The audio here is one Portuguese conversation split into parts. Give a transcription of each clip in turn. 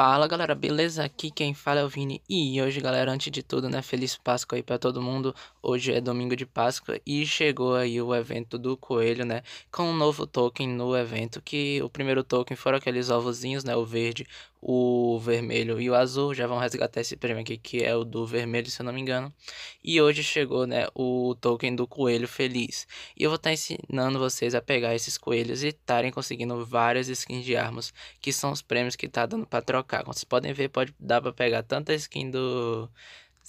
Fala galera, beleza? Aqui quem fala é o Vini e hoje galera, antes de tudo, né, feliz Páscoa aí para todo mundo. Hoje é domingo de Páscoa e chegou aí o evento do coelho, né, com um novo token no evento, que o primeiro token foram aqueles ovozinhos, né, o verde, o vermelho e o azul. Já vão resgatar esse prêmio aqui, que é o do vermelho, se eu não me engano. E hoje chegou, né, o token do coelho feliz. E eu vou estar tá ensinando vocês a pegar esses coelhos e estarem conseguindo várias skins de armas, que são os prêmios que tá dando para trocar. Como vocês podem ver, pode dar para pegar tanta skin do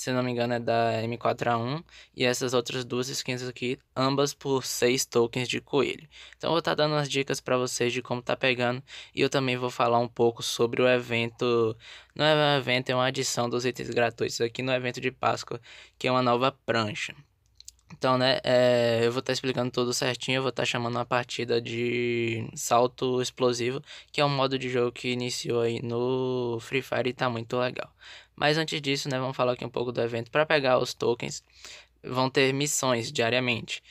se não me engano é da M4A1, e essas outras duas skins aqui, ambas por 6 tokens de coelho. Então eu vou estar tá dando as dicas para vocês de como tá pegando, e eu também vou falar um pouco sobre o evento, não é um evento, é uma adição dos itens gratuitos aqui no evento de Páscoa, que é uma nova prancha. Então, né, é, eu vou estar tá explicando tudo certinho, eu vou estar tá chamando uma partida de salto explosivo, que é um modo de jogo que iniciou aí no Free Fire e tá muito legal. Mas antes disso, né, vamos falar aqui um pouco do evento. Para pegar os tokens, vão ter missões diariamente.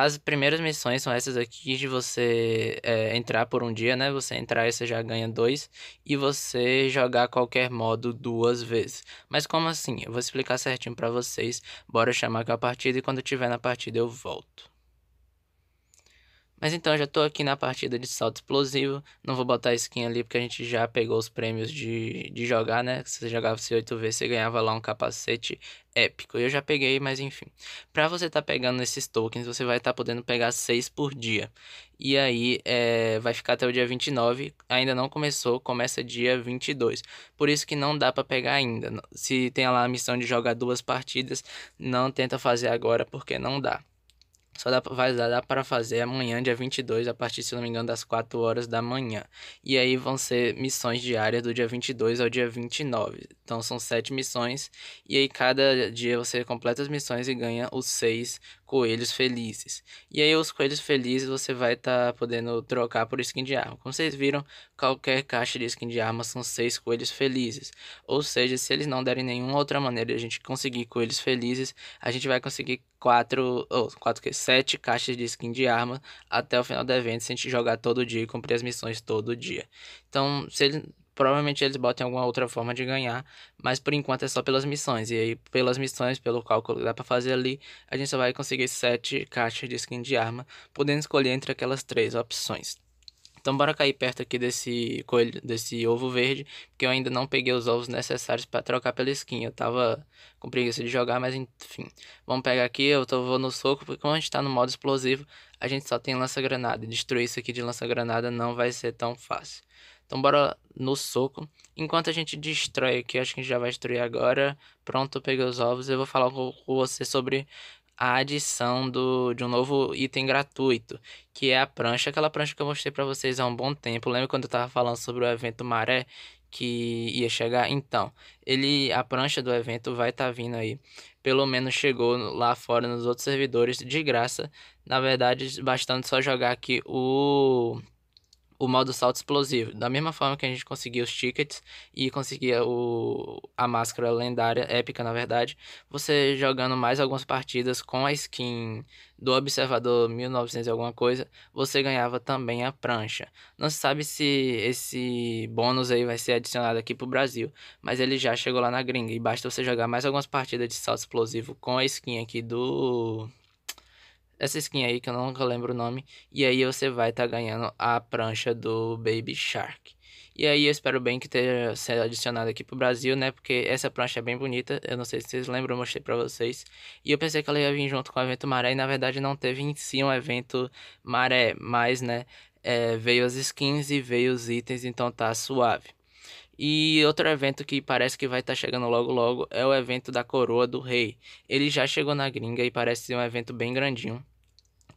As primeiras missões são essas aqui de você é, entrar por um dia, né? Você entrar e você já ganha dois. E você jogar qualquer modo duas vezes. Mas como assim? Eu vou explicar certinho para vocês. Bora chamar com é a partida e quando tiver na partida eu volto. Mas então, já tô aqui na partida de salto explosivo. Não vou botar skin ali porque a gente já pegou os prêmios de, de jogar, né? Se você jogava C8V, você ganhava lá um capacete épico. Eu já peguei, mas enfim. Pra você tá pegando esses tokens, você vai estar tá podendo pegar 6 por dia. E aí, é, vai ficar até o dia 29. Ainda não começou, começa dia 22. Por isso que não dá para pegar ainda. Se tem lá a missão de jogar duas partidas, não tenta fazer agora porque não dá. Só dá, vai dar para fazer amanhã, dia 22, a partir, se não me engano, das 4 horas da manhã. E aí vão ser missões diárias do dia 22 ao dia 29. Então são sete missões. E aí cada dia você completa as missões e ganha os seis coelhos felizes. E aí os coelhos felizes você vai estar tá podendo trocar por skin de arma. Como vocês viram, qualquer caixa de skin de arma são seis coelhos felizes. Ou seja, se eles não derem nenhuma outra maneira de a gente conseguir coelhos felizes, a gente vai conseguir quatro, ou oh, quatro que sete caixas de skin de arma até o final do evento se a gente jogar todo dia e cumprir as missões todo dia. Então, se ele Provavelmente eles botem alguma outra forma de ganhar, mas por enquanto é só pelas missões. E aí, pelas missões, pelo cálculo que dá pra fazer ali, a gente só vai conseguir 7 caixas de skin de arma, podendo escolher entre aquelas três opções. Então bora cair perto aqui desse coelho, desse ovo verde, porque eu ainda não peguei os ovos necessários para trocar pela skin. Eu tava com preguiça de jogar, mas enfim. Vamos pegar aqui, eu tô vou no soco, porque como a gente tá no modo explosivo, a gente só tem lança-granada. Destruir isso aqui de lança-granada não vai ser tão fácil. Então bora no soco. Enquanto a gente destrói aqui, acho que a gente já vai destruir agora. Pronto, peguei os ovos. Eu vou falar com você sobre a adição do, de um novo item gratuito, que é a prancha. Aquela prancha que eu mostrei para vocês há um bom tempo. Lembra quando eu tava falando sobre o evento Maré que ia chegar? Então, ele a prancha do evento vai estar tá vindo aí. Pelo menos chegou lá fora nos outros servidores de graça. Na verdade, bastando só jogar aqui o o modo salto explosivo. Da mesma forma que a gente conseguia os tickets e conseguia o, a máscara lendária, épica na verdade, você jogando mais algumas partidas com a skin do Observador 1900 e alguma coisa, você ganhava também a prancha. Não se sabe se esse bônus aí vai ser adicionado aqui pro Brasil, mas ele já chegou lá na gringa e basta você jogar mais algumas partidas de salto explosivo com a skin aqui do essa skin aí que eu nunca lembro o nome. E aí você vai estar tá ganhando a prancha do Baby Shark. E aí eu espero bem que tenha sido adicionado aqui pro Brasil, né? Porque essa prancha é bem bonita. Eu não sei se vocês lembram, eu mostrei pra vocês. E eu pensei que ela ia vir junto com o evento Maré. E na verdade não teve em si um evento Maré. Mas, né? É, veio as skins e veio os itens, então tá suave. E outro evento que parece que vai estar tá chegando logo logo é o evento da Coroa do Rei. Ele já chegou na gringa e parece ser um evento bem grandinho,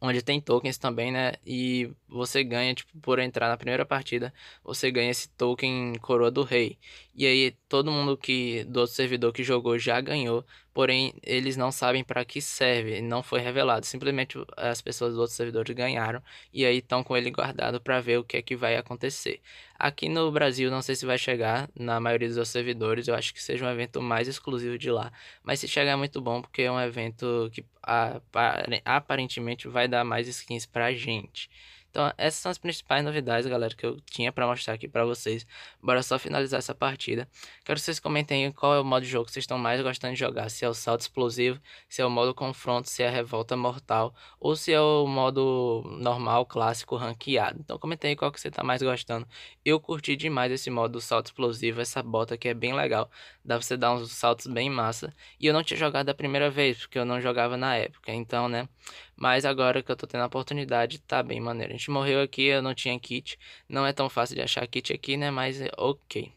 onde tem tokens também, né? E você ganha, tipo, por entrar na primeira partida, você ganha esse token Coroa do Rei. E aí todo mundo que do outro servidor que jogou já ganhou, porém eles não sabem para que serve, não foi revelado. Simplesmente as pessoas do outro servidor ganharam e aí estão com ele guardado para ver o que é que vai acontecer. Aqui no Brasil não sei se vai chegar na maioria dos servidores, eu acho que seja um evento mais exclusivo de lá, mas se chegar é muito bom porque é um evento que aparentemente vai dar mais skins pra gente. Então, essas são as principais novidades, galera, que eu tinha para mostrar aqui para vocês. Bora só finalizar essa partida. Quero que vocês comentem qual é o modo de jogo que vocês estão mais gostando de jogar. Se é o salto explosivo, se é o modo confronto, se é a revolta mortal, ou se é o modo normal, clássico, ranqueado. Então, comentem aí qual que você tá mais gostando. Eu curti demais esse modo do salto explosivo, essa bota que é bem legal. Dá pra você dar uns saltos bem massa. E eu não tinha jogado a primeira vez, porque eu não jogava na época. Então, né? Mas agora que eu tô tendo a oportunidade, tá bem maneiro. A gente morreu aqui, eu não tinha kit. Não é tão fácil de achar kit aqui, né? Mas é ok.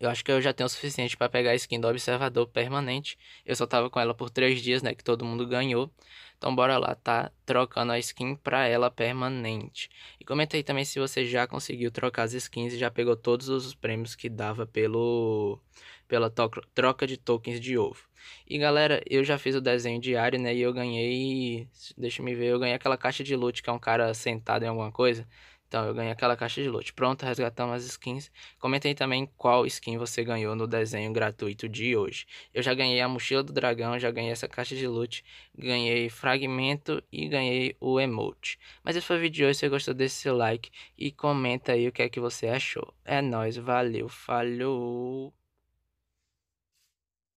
Eu acho que eu já tenho o suficiente para pegar a skin do observador permanente. Eu só tava com ela por três dias, né? Que todo mundo ganhou. Então bora lá, tá trocando a skin pra ela permanente. E comenta aí também se você já conseguiu trocar as skins e já pegou todos os prêmios que dava pelo pela troca de tokens de ovo. E galera, eu já fiz o desenho diário, né? E eu ganhei, deixa me ver, eu ganhei aquela caixa de loot que é um cara sentado em alguma coisa. Então, eu ganhei aquela caixa de loot. Pronto, resgatamos as skins. Comentem também qual skin você ganhou no desenho gratuito de hoje. Eu já ganhei a mochila do dragão, já ganhei essa caixa de loot, ganhei fragmento e ganhei o emote. Mas esse foi o vídeo de hoje. Se você gostou desse seu like e comenta aí o que é que você achou. É nóis, valeu, falou!